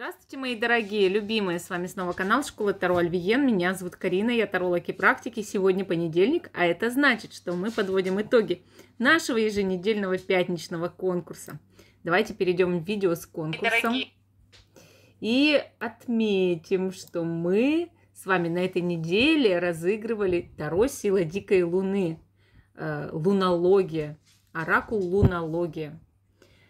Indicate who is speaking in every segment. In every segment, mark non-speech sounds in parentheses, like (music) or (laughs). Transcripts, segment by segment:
Speaker 1: Здравствуйте, мои дорогие, любимые! С вами снова канал Школа Таро Альвиен. Меня зовут Карина, я таролог и практики. Сегодня понедельник, а это значит, что мы подводим итоги нашего еженедельного пятничного конкурса. Давайте перейдем в видео с конкурсом. И отметим, что мы с вами на этой неделе разыгрывали Таро Сила Дикой Луны. Э, лунология. Оракул Лунология.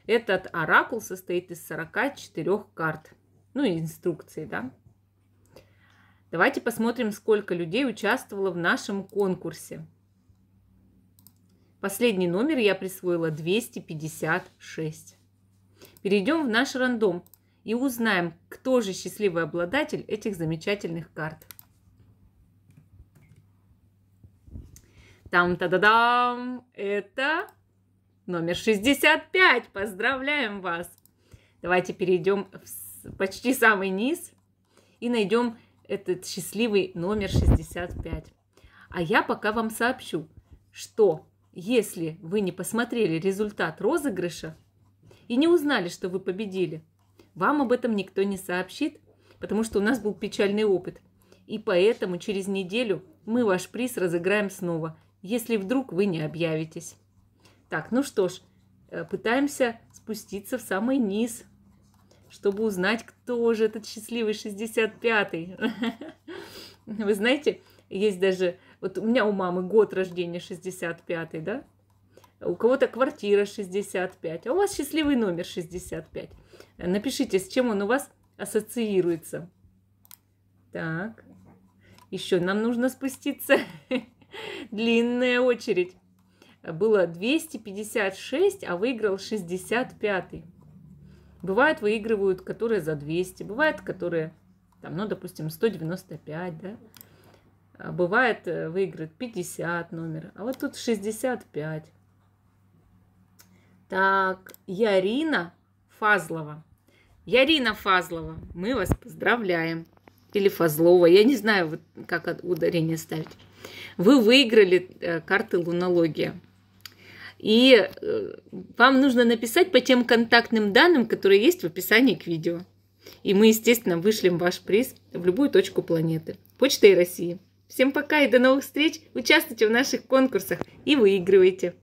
Speaker 1: Этот оракул состоит из 44 карт, ну и инструкции, да. Давайте посмотрим, сколько людей участвовало в нашем конкурсе. Последний номер я присвоила 256. Перейдем в наш рандом и узнаем, кто же счастливый обладатель этих замечательных карт. Там-та-да-дам! Это номер 65. Поздравляем вас! Давайте перейдем в почти самый низ и найдем этот счастливый номер 65. А я пока вам сообщу, что если вы не посмотрели результат розыгрыша и не узнали, что вы победили, вам об этом никто не сообщит, потому что у нас был печальный опыт. И поэтому через неделю мы ваш приз разыграем снова, если вдруг вы не объявитесь. Так, ну что ж, э, пытаемся спуститься в самый низ, чтобы узнать, кто же этот счастливый 65-й. (laughs) Вы знаете, есть даже... Вот у меня у мамы год рождения 65-й, да? У кого-то квартира 65, а у вас счастливый номер 65. Напишите, с чем он у вас ассоциируется. Так, еще нам нужно спуститься. (laughs) Длинная очередь было 256, а выиграл 65. Бывают выигрывают, которые за 200, бывают, которые, там, ну, допустим, 195, да. А бывает э, выиграет 50 номер, а вот тут 65. Так, Ярина Фазлова. Ярина Фазлова, мы вас поздравляем. Или Фазлова, я не знаю, как ударение ставить. Вы выиграли э, карты лунология. И э, вам нужно написать по тем контактным данным, которые есть в описании к видео. И мы, естественно, вышлем ваш приз в любую точку планеты. Почтой России. Всем пока и до новых встреч. Участвуйте в наших конкурсах и выигрывайте.